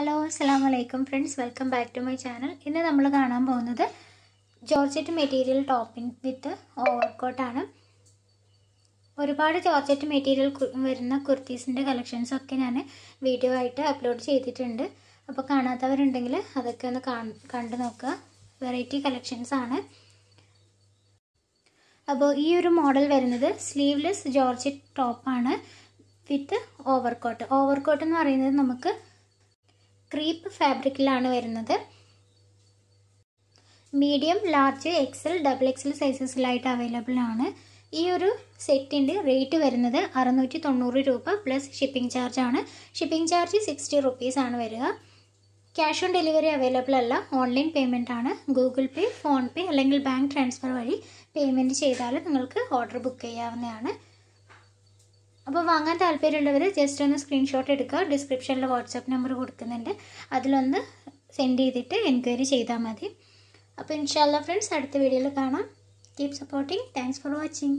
hello അസ്സാം വലൈക്കും friends welcome back to my channel ഇന്ന് നമ്മൾ കാണാൻ പോകുന്നത് ജോർജറ്റ് മെറ്റീരിയൽ ടോപ്പിംഗ് വിത്ത് ഓവർകോട്ടാണ് ഒരുപാട് ജോർജറ്റ് മെറ്റീരിയൽ വരുന്ന കുർത്തീസിൻ്റെ കളക്ഷൻസൊക്കെ ഞാൻ വീഡിയോ ആയിട്ട് അപ്ലോഡ് ചെയ്തിട്ടുണ്ട് അപ്പോൾ കാണാത്തവരുണ്ടെങ്കിൽ അതൊക്കെ ഒന്ന് കണ്ടു നോക്കുക വെറൈറ്റി കളക്ഷൻസ് ആണ് അപ്പോൾ ഈ ഒരു മോഡൽ വരുന്നത് സ്ലീവ്ലെസ് ജോർജറ്റ് ടോപ്പാണ് വിത്ത് ഓവർകോട്ട് ഓവർകോട്ട് എന്ന് പറയുന്നത് നമുക്ക് ക്രീപ്പ് ഫാബ്രിക്കിലാണ് വരുന്നത് medium large XL double XL സൈസസിലായിട്ട് അവൈലബിൾ ആണ് ഈ ഒരു സെറ്റിൻ്റെ റേറ്റ് വരുന്നത് അറുന്നൂറ്റി തൊണ്ണൂറ് രൂപ പ്ലസ് ഷിപ്പിംഗ് ചാർജ് ആണ് ഷിപ്പിംഗ് ചാർജ് സിക്സ്റ്റി റുപ്പീസ് ആണ് വരിക ക്യാഷ് ഓൺ ഡെലിവറി അവൈലബിൾ അല്ല ഓൺലൈൻ പേയ്മെൻ്റ് ആണ് ഗൂഗിൾ പേ ഫോൺപേ അല്ലെങ്കിൽ ബാങ്ക് ട്രാൻസ്ഫർ വഴി പേയ്മെൻറ്റ് ചെയ്താൽ നിങ്ങൾക്ക് ഓർഡർ ബുക്ക് ചെയ്യാവുന്നതാണ് അപ്പോൾ വാങ്ങാൻ താല്പര്യമുള്ളവർ ജസ്റ്റ് ഒന്ന് സ്ക്രീൻഷോട്ട് എടുക്കുക ഡിസ്ക്രിപ്ഷനിൽ വാട്സപ്പ് നമ്പർ കൊടുക്കുന്നുണ്ട് അതിലൊന്ന് സെൻഡ് ചെയ്തിട്ട് എൻക്വയറി ചെയ്താൽ മതി അപ്പോൾ ഇൻഷാല്ല ഫ്രണ്ട്സ് അടുത്ത വീഡിയോയിൽ കാണാം keep supporting thanks for watching